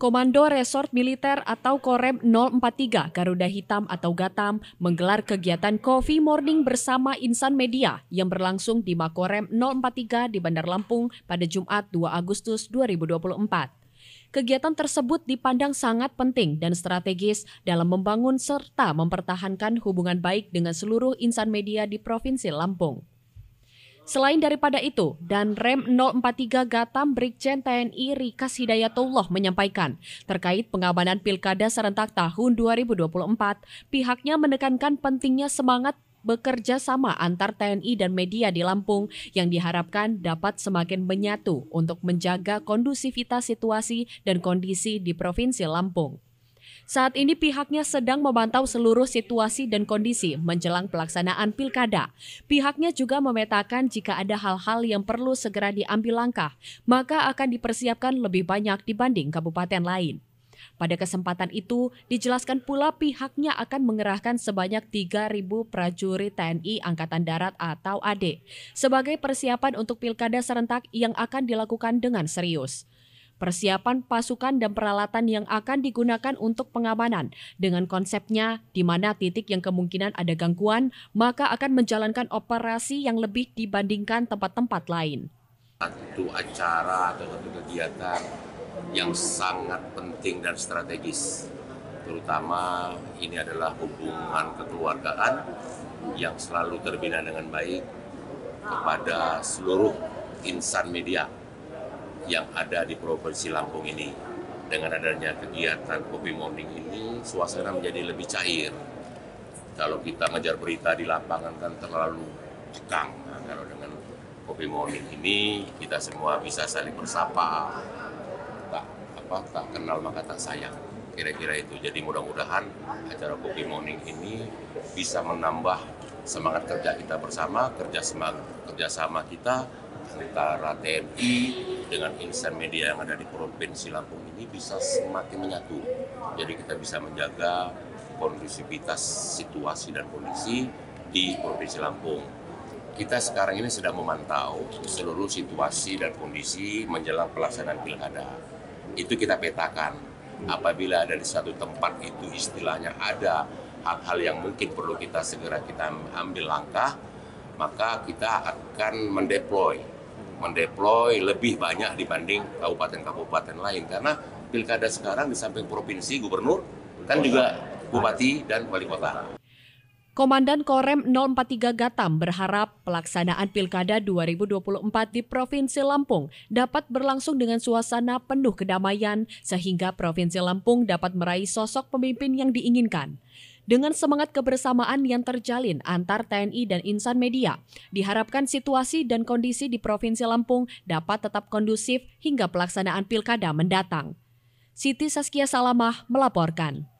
Komando Resort Militer atau Korem 043 Garuda Hitam atau Gatam menggelar kegiatan Coffee Morning bersama insan media yang berlangsung di Makorem 043 di Bandar Lampung pada Jumat 2 Agustus 2024. Kegiatan tersebut dipandang sangat penting dan strategis dalam membangun serta mempertahankan hubungan baik dengan seluruh insan media di Provinsi Lampung. Selain daripada itu, dan Rem 043 Gatam Brigjen TNI Rikas Hidayatullah menyampaikan, terkait pengamanan pilkada serentak tahun 2024, pihaknya menekankan pentingnya semangat bekerja sama antar TNI dan media di Lampung yang diharapkan dapat semakin menyatu untuk menjaga kondusivitas situasi dan kondisi di Provinsi Lampung. Saat ini pihaknya sedang memantau seluruh situasi dan kondisi menjelang pelaksanaan pilkada. Pihaknya juga memetakan jika ada hal-hal yang perlu segera diambil langkah, maka akan dipersiapkan lebih banyak dibanding kabupaten lain. Pada kesempatan itu, dijelaskan pula pihaknya akan mengerahkan sebanyak 3.000 prajurit TNI Angkatan Darat atau AD sebagai persiapan untuk pilkada serentak yang akan dilakukan dengan serius persiapan pasukan dan peralatan yang akan digunakan untuk pengamanan dengan konsepnya di mana titik yang kemungkinan ada gangguan maka akan menjalankan operasi yang lebih dibandingkan tempat-tempat lain. Satu acara atau satu kegiatan yang sangat penting dan strategis terutama ini adalah hubungan kekeluargaan yang selalu terbina dengan baik kepada seluruh insan media yang ada di Provinsi Lampung ini. Dengan adanya kegiatan Kopi Morning ini, suasana menjadi lebih cair. Kalau kita ngejar berita di lapangan kan terlalu cekang. Nah, kalau dengan Kopi Morning ini, kita semua bisa saling bersapa. Tak apa, tak kenal maka tak sayang. Kira-kira itu. Jadi mudah-mudahan acara Kopi Morning ini bisa menambah semangat kerja kita bersama, kerja semangat kerjasama kita antara TNI, dengan insan media yang ada di Provinsi Lampung ini bisa semakin menyatu. Jadi kita bisa menjaga kondusivitas situasi dan kondisi di Provinsi Lampung. Kita sekarang ini sedang memantau seluruh situasi dan kondisi menjelang pelaksanaan pilkada. Itu kita petakan. Apabila ada di satu tempat itu istilahnya ada hal-hal yang mungkin perlu kita segera kita ambil langkah, maka kita akan mendeploy mendeploy lebih banyak dibanding kabupaten-kabupaten lain karena pilkada sekarang di samping provinsi gubernur kan juga bupati dan wali kota. Komandan Korem 043 Gatam berharap pelaksanaan Pilkada 2024 di Provinsi Lampung dapat berlangsung dengan suasana penuh kedamaian sehingga Provinsi Lampung dapat meraih sosok pemimpin yang diinginkan. Dengan semangat kebersamaan yang terjalin antar TNI dan insan media, diharapkan situasi dan kondisi di Provinsi Lampung dapat tetap kondusif hingga pelaksanaan pilkada mendatang. Siti Saskia Salamah melaporkan.